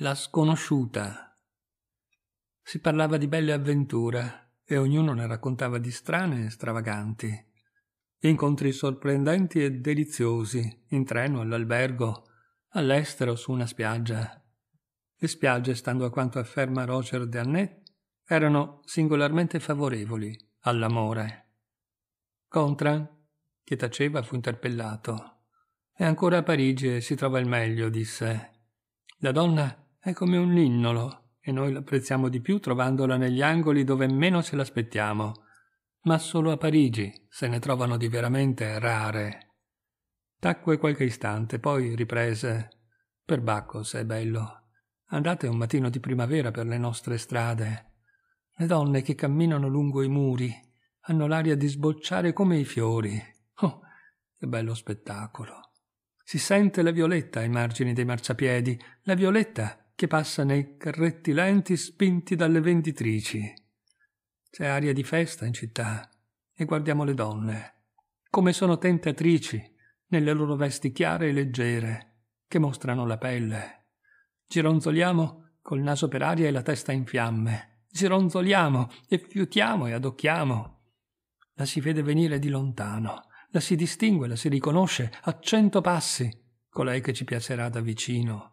La sconosciuta. Si parlava di belle avventure e ognuno ne raccontava di strane e stravaganti. Incontri sorprendenti e deliziosi, in treno, all'albergo, all'estero, su una spiaggia. Le spiagge, stando a quanto afferma Roger Dannet, erano singolarmente favorevoli all'amore. Contran, che taceva, fu interpellato. È ancora a Parigi e si trova il meglio, disse. La donna è come un ninnolo e noi l'apprezziamo di più trovandola negli angoli dove meno ce l'aspettiamo. Ma solo a Parigi se ne trovano di veramente rare. Tacque qualche istante, poi riprese. Perbacco, se è bello. Andate un mattino di primavera per le nostre strade. Le donne che camminano lungo i muri hanno l'aria di sbocciare come i fiori. Oh, che bello spettacolo! Si sente la violetta ai margini dei marciapiedi, la violetta che passa nei carretti lenti spinti dalle venditrici. C'è aria di festa in città e guardiamo le donne, come sono tentatrici nelle loro vesti chiare e leggere, che mostrano la pelle. Gironzoliamo col naso per aria e la testa in fiamme. Gironzoliamo e fiutiamo e adocchiamo. La si vede venire di lontano, la si distingue, la si riconosce a cento passi, colei che ci piacerà da vicino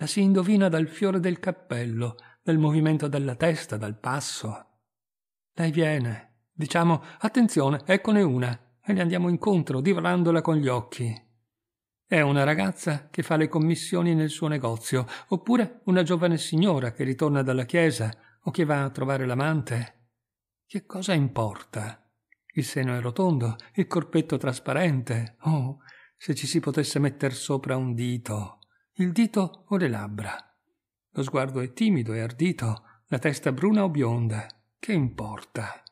la si indovina dal fiore del cappello, dal movimento della testa, dal passo. Lei viene. Diciamo, attenzione, eccone una, e le andiamo incontro, divorandola con gli occhi. È una ragazza che fa le commissioni nel suo negozio, oppure una giovane signora che ritorna dalla chiesa o che va a trovare l'amante. Che cosa importa? Il seno è rotondo, il corpetto trasparente. Oh, se ci si potesse metter sopra un dito il dito o le labbra. Lo sguardo è timido e ardito, la testa bruna o bionda, che importa?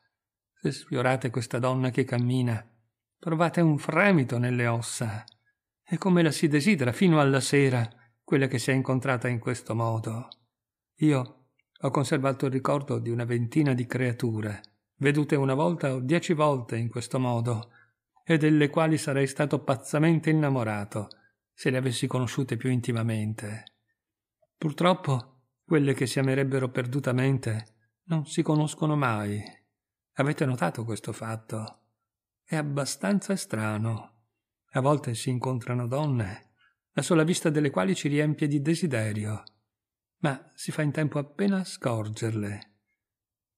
Se sfiorate questa donna che cammina, provate un fremito nelle ossa. E come la si desidera fino alla sera, quella che si è incontrata in questo modo. Io ho conservato il ricordo di una ventina di creature, vedute una volta o dieci volte in questo modo, e delle quali sarei stato pazzamente innamorato, se le avessi conosciute più intimamente. Purtroppo, quelle che si amerebbero perdutamente non si conoscono mai. Avete notato questo fatto? È abbastanza strano. A volte si incontrano donne, la sola vista delle quali ci riempie di desiderio, ma si fa in tempo appena a scorgerle.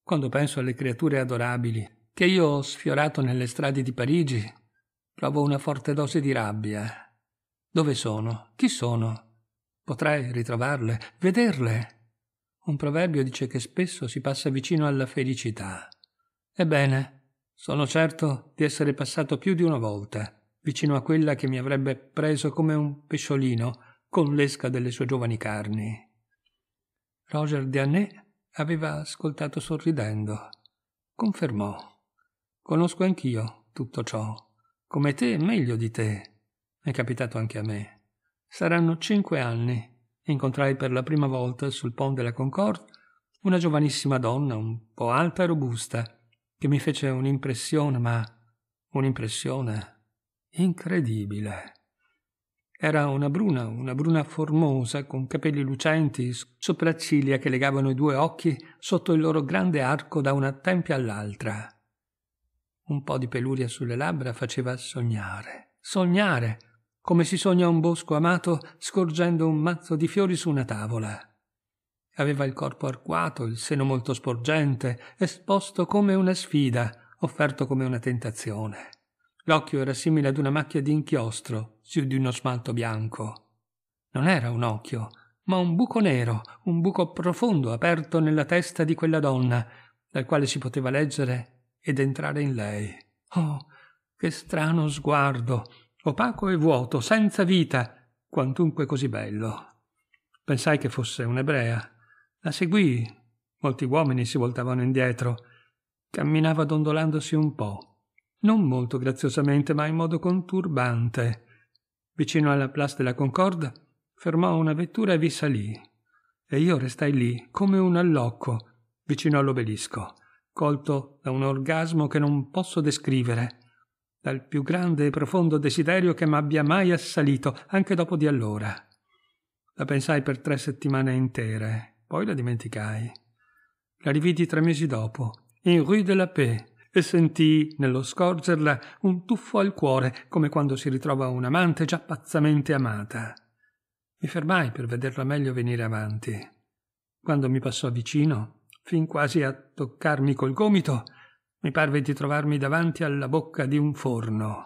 Quando penso alle creature adorabili che io ho sfiorato nelle strade di Parigi, provo una forte dose di rabbia. Dove sono? Chi sono? Potrei ritrovarle, vederle. Un proverbio dice che spesso si passa vicino alla felicità. Ebbene, sono certo di essere passato più di una volta vicino a quella che mi avrebbe preso come un pesciolino con l'esca delle sue giovani carni. Roger Dianet aveva ascoltato sorridendo. Confermò. Conosco anch'io tutto ciò. Come te, meglio di te. È capitato anche a me. Saranno cinque anni. Incontrai per la prima volta sul Pont de la Concorde una giovanissima donna un po' alta e robusta, che mi fece un'impressione, ma un'impressione incredibile. Era una bruna, una bruna formosa, con capelli lucenti, sopracciglia che legavano i due occhi sotto il loro grande arco da una tempia all'altra. Un po' di peluria sulle labbra faceva sognare, sognare, come si sogna un bosco amato scorgendo un mazzo di fiori su una tavola. Aveva il corpo arcuato, il seno molto sporgente, esposto come una sfida, offerto come una tentazione. L'occhio era simile ad una macchia di inchiostro su di uno smalto bianco. Non era un occhio, ma un buco nero, un buco profondo aperto nella testa di quella donna, dal quale si poteva leggere ed entrare in lei. Oh, che strano sguardo, opaco e vuoto, senza vita, quantunque così bello. Pensai che fosse un'ebrea. La seguii. Molti uomini si voltavano indietro. Camminava dondolandosi un po', non molto graziosamente, ma in modo conturbante. Vicino alla Place della Concorde fermò una vettura e vi salì. E io restai lì, come un allocco, vicino all'obelisco, colto da un orgasmo che non posso descrivere dal più grande e profondo desiderio che m'abbia mai assalito, anche dopo di allora. La pensai per tre settimane intere, poi la dimenticai. La rividi tre mesi dopo, in Rue de la Paix, e sentii, nello scorgerla, un tuffo al cuore, come quando si ritrova un amante già pazzamente amata. Mi fermai per vederla meglio venire avanti. Quando mi passò vicino, fin quasi a toccarmi col gomito, mi parve di trovarmi davanti alla bocca di un forno.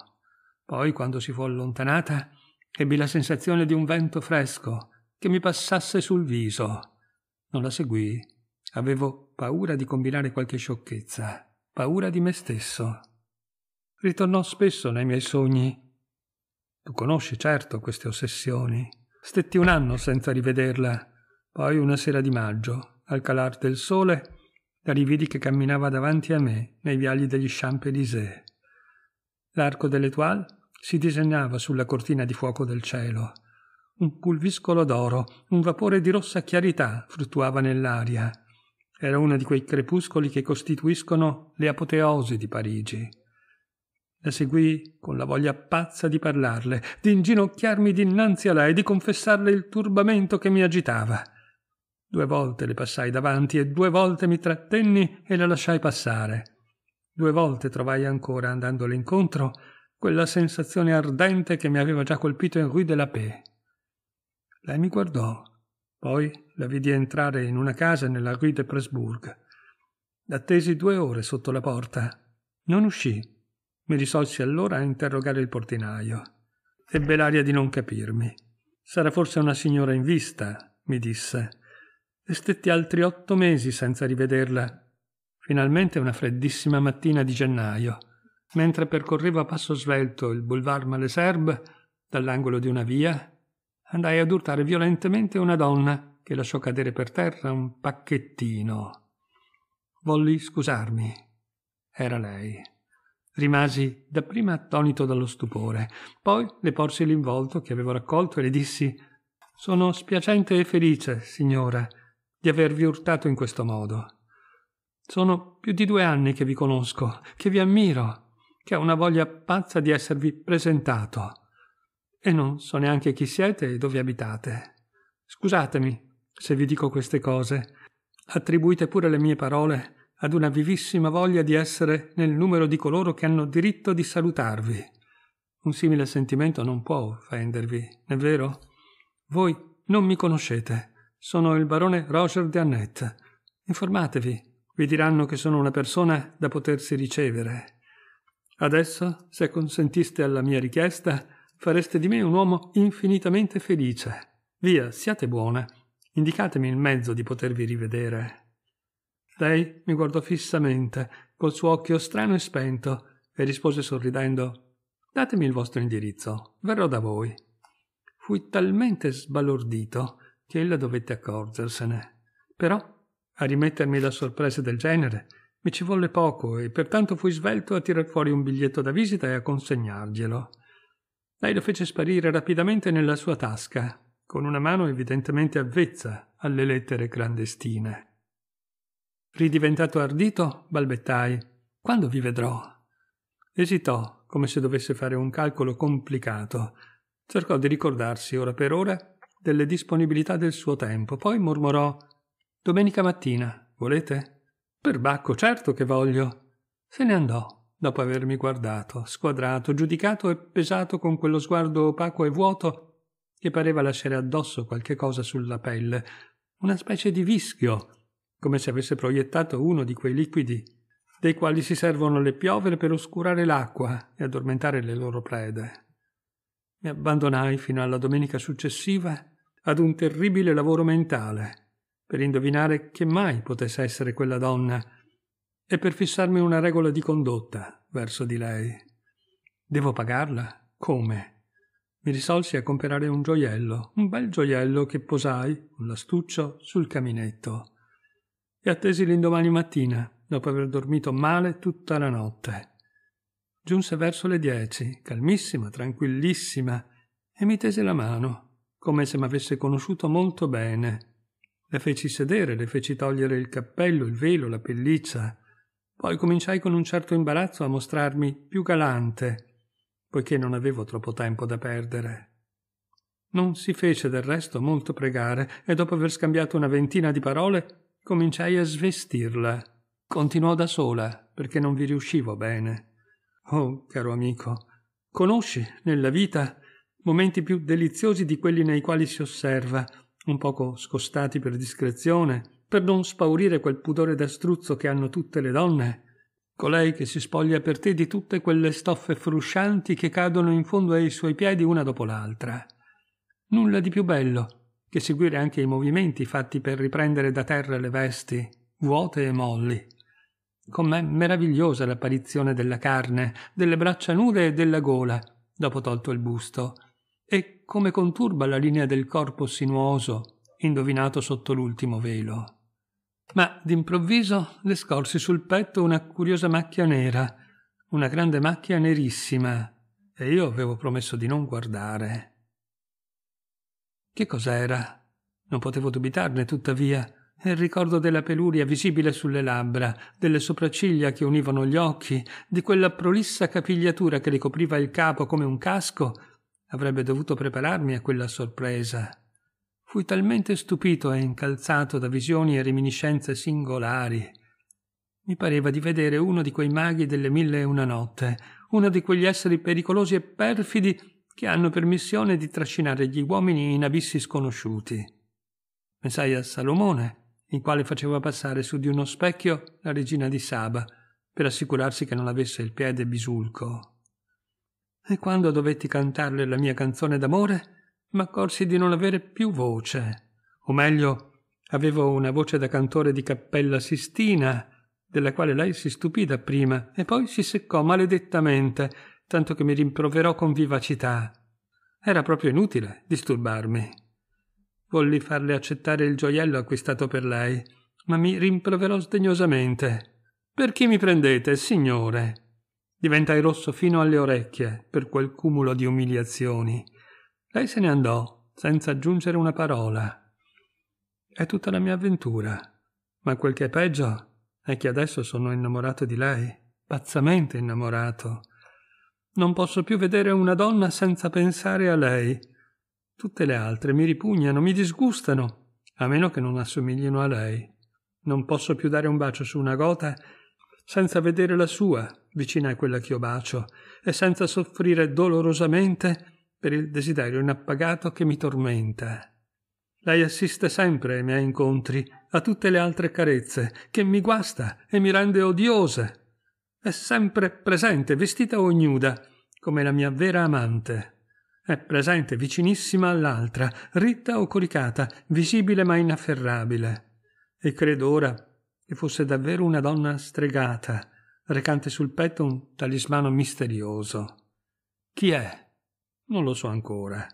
Poi, quando si fu allontanata, ebbi la sensazione di un vento fresco che mi passasse sul viso. Non la seguì. Avevo paura di combinare qualche sciocchezza, paura di me stesso. Ritornò spesso nei miei sogni. Tu conosci certo queste ossessioni. Stetti un anno senza rivederla. Poi una sera di maggio, al calar del sole, la rividi che camminava davanti a me nei viali degli Champs-Élysées. L'arco dell'Etoile si disegnava sulla cortina di fuoco del cielo. Un pulviscolo d'oro, un vapore di rossa chiarità fluttuava nell'aria. Era uno di quei crepuscoli che costituiscono le apoteosi di Parigi. La seguii con la voglia pazza di parlarle, di inginocchiarmi dinanzi a lei, di confessarle il turbamento che mi agitava. Due volte le passai davanti e due volte mi trattenni e la lasciai passare. Due volte trovai ancora, andandole incontro, quella sensazione ardente che mi aveva già colpito in Rue de la Paix. Lei mi guardò, poi la vidi entrare in una casa nella Rue de Presbourg. Attesi due ore sotto la porta. Non uscì. Mi risolsi allora a interrogare il portinaio. Ebbe l'aria di non capirmi. Sarà forse una signora in vista, mi disse e stetti altri otto mesi senza rivederla. Finalmente una freddissima mattina di gennaio, mentre percorreva a passo svelto il boulevard Malesherbes dall'angolo di una via, andai ad urtare violentemente una donna che lasciò cadere per terra un pacchettino. Volli scusarmi. Era lei. Rimasi dapprima attonito dallo stupore, poi le porsi l'involto che avevo raccolto e le dissi Sono spiacente e felice, signora, di avervi urtato in questo modo. Sono più di due anni che vi conosco, che vi ammiro, che ho una voglia pazza di esservi presentato. E non so neanche chi siete e dove abitate. Scusatemi se vi dico queste cose. Attribuite pure le mie parole ad una vivissima voglia di essere nel numero di coloro che hanno diritto di salutarvi. Un simile sentimento non può offendervi, è vero? Voi non mi conoscete sono il barone Roger de Annette. Informatevi, vi diranno che sono una persona da potersi ricevere. Adesso, se consentiste alla mia richiesta, fareste di me un uomo infinitamente felice. Via, siate buona. Indicatemi il mezzo di potervi rivedere. Lei mi guardò fissamente, col suo occhio strano e spento, e rispose sorridendo Datemi il vostro indirizzo, verrò da voi. Fui talmente sbalordito che ella dovette accorgersene. Però, a rimettermi la sorpresa del genere, mi ci volle poco e pertanto fui svelto a tirar fuori un biglietto da visita e a consegnarglielo. Lei lo fece sparire rapidamente nella sua tasca, con una mano evidentemente avvezza alle lettere clandestine. Ridiventato ardito, balbettai: Quando vi vedrò? Esitò, come se dovesse fare un calcolo complicato. Cercò di ricordarsi ora per ora delle disponibilità del suo tempo, poi mormorò Domenica mattina, volete? Perbacco, certo che voglio. Se ne andò, dopo avermi guardato, squadrato, giudicato e pesato con quello sguardo opaco e vuoto che pareva lasciare addosso qualche cosa sulla pelle, una specie di vischio, come se avesse proiettato uno di quei liquidi dei quali si servono le piovere per oscurare l'acqua e addormentare le loro prede. Mi abbandonai fino alla domenica successiva ad un terribile lavoro mentale per indovinare che mai potesse essere quella donna e per fissarmi una regola di condotta verso di lei. Devo pagarla? Come? Mi risolsi a comprare un gioiello, un bel gioiello che posai, con l'astuccio, sul caminetto. E attesi l'indomani mattina, dopo aver dormito male tutta la notte. Giunse verso le dieci, calmissima, tranquillissima, e mi tese la mano come se m'avesse conosciuto molto bene. Le feci sedere, le feci togliere il cappello, il velo, la pelliccia. Poi cominciai con un certo imbarazzo a mostrarmi più galante, poiché non avevo troppo tempo da perdere. Non si fece del resto molto pregare e dopo aver scambiato una ventina di parole cominciai a svestirla. Continuò da sola perché non vi riuscivo bene. Oh, caro amico, conosci nella vita momenti più deliziosi di quelli nei quali si osserva, un poco scostati per discrezione, per non spaurire quel pudore da struzzo che hanno tutte le donne, colei che si spoglia per te di tutte quelle stoffe fruscianti che cadono in fondo ai suoi piedi una dopo l'altra. Nulla di più bello che seguire anche i movimenti fatti per riprendere da terra le vesti, vuote e molli. Com'è meravigliosa l'apparizione della carne, delle braccia nude e della gola, dopo tolto il busto, e come conturba la linea del corpo sinuoso, indovinato sotto l'ultimo velo. Ma d'improvviso le scorsi sul petto una curiosa macchia nera, una grande macchia nerissima, e io avevo promesso di non guardare. Che cos'era? Non potevo dubitarne, tuttavia, il ricordo della peluria visibile sulle labbra, delle sopracciglia che univano gli occhi, di quella prolissa capigliatura che ricopriva il capo come un casco, Avrebbe dovuto prepararmi a quella sorpresa. Fui talmente stupito e incalzato da visioni e reminiscenze singolari. Mi pareva di vedere uno di quei maghi delle mille e una notte, uno di quegli esseri pericolosi e perfidi che hanno per missione di trascinare gli uomini in abissi sconosciuti. Pensai a Salomone, il quale faceva passare su di uno specchio la regina di Saba, per assicurarsi che non avesse il piede bisulco e quando dovetti cantarle la mia canzone d'amore, m'accorsi di non avere più voce, o meglio, avevo una voce da cantore di Cappella Sistina, della quale lei si stupì dapprima e poi si seccò maledettamente, tanto che mi rimproverò con vivacità. Era proprio inutile disturbarmi. Volli farle accettare il gioiello acquistato per lei, ma mi rimproverò sdegnosamente. Per chi mi prendete, signore? Diventai rosso fino alle orecchie per quel cumulo di umiliazioni. Lei se ne andò, senza aggiungere una parola. È tutta la mia avventura. Ma quel che è peggio è che adesso sono innamorato di lei, pazzamente innamorato. Non posso più vedere una donna senza pensare a lei. Tutte le altre mi ripugnano, mi disgustano, a meno che non assomiglino a lei. Non posso più dare un bacio su una gota senza vedere la sua, vicina a quella che io bacio, e senza soffrire dolorosamente per il desiderio inappagato che mi tormenta. Lei assiste sempre ai miei incontri, a tutte le altre carezze, che mi guasta e mi rende odiose. È sempre presente, vestita o ignuda, come la mia vera amante. È presente vicinissima all'altra, ritta o coricata, visibile ma inafferrabile. E credo ora che fosse davvero una donna stregata, recante sul petto un talismano misterioso. Chi è? Non lo so ancora.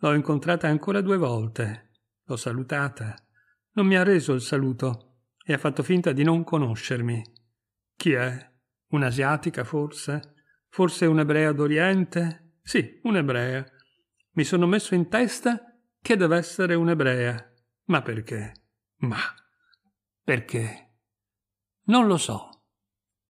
L'ho incontrata ancora due volte. L'ho salutata. Non mi ha reso il saluto e ha fatto finta di non conoscermi. Chi è? Un'asiatica, forse? Forse un'ebrea d'Oriente? Sì, un'ebrea. Mi sono messo in testa che deve essere un'ebrea. Ma perché? Ma perché? Non lo so.